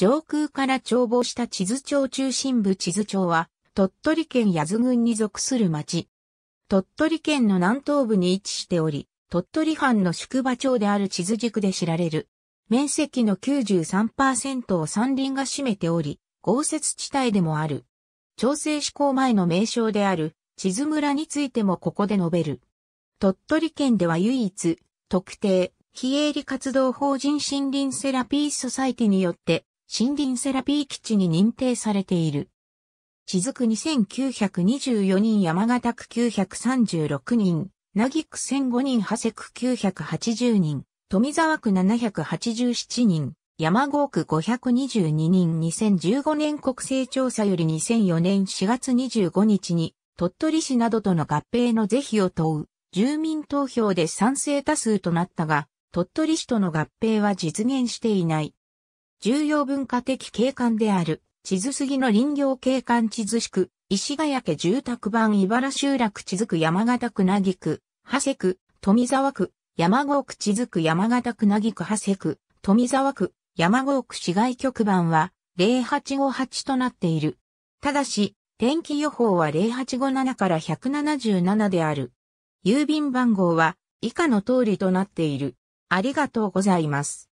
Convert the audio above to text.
上空から眺望した地図町中心部地図町は、鳥取県八頭郡に属する町。鳥取県の南東部に位置しており、鳥取藩の宿場町である地図軸で知られる。面積の93%を山林が占めており、豪雪地帯でもある。調整施行前の名称である、地図村についてもここで述べる。鳥取県では唯一、特定、非営利活動法人森林セラピーソサイティによって、森林セラピー基地に認定されている。地図区2924人、山形区936人、名木区1005人、長谷区980人、富沢区787人、山郷区522人2015年国勢調査より2004年4月25日に鳥取市などとの合併の是非を問う住民投票で賛成多数となったが鳥取市との合併は実現していない。重要文化的景観である、地図杉の林業景観地図宿、石ヶ谷家住宅版茨集落地図区山形区なぎ区、長谷区、富沢区、山郷区地図区山形区なぎ区長谷区、富沢区、山郷区市街局番は0858となっている。ただし、天気予報は0857から177である。郵便番号は以下の通りとなっている。ありがとうございます。